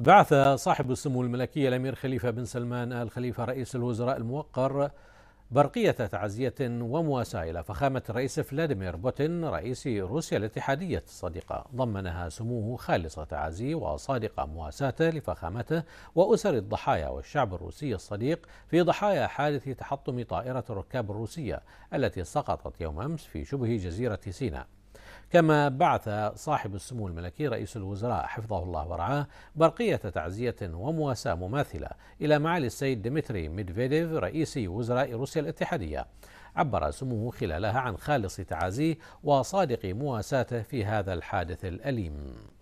بعث صاحب السمو الملكي الامير خليفه بن سلمان ال خليفه رئيس الوزراء الموقر برقيه تعزيه ومواساه الى فخامه الرئيس فلاديمير بوتين رئيس روسيا الاتحاديه الصديقه ضمنها سموه خالص تعازي وصادق مواساته لفخامته واسر الضحايا والشعب الروسي الصديق في ضحايا حادث تحطم طائره الركاب الروسيه التي سقطت يوم امس في شبه جزيره سيناء كما بعث صاحب السمو الملكي رئيس الوزراء حفظه الله ورعاه برقية تعزية ومواساة مماثلة إلى معالي السيد ديمتري ميدفيديف رئيس وزراء روسيا الاتحادية عبر سموه خلالها عن خالص تعازيه وصادق مواساته في هذا الحادث الأليم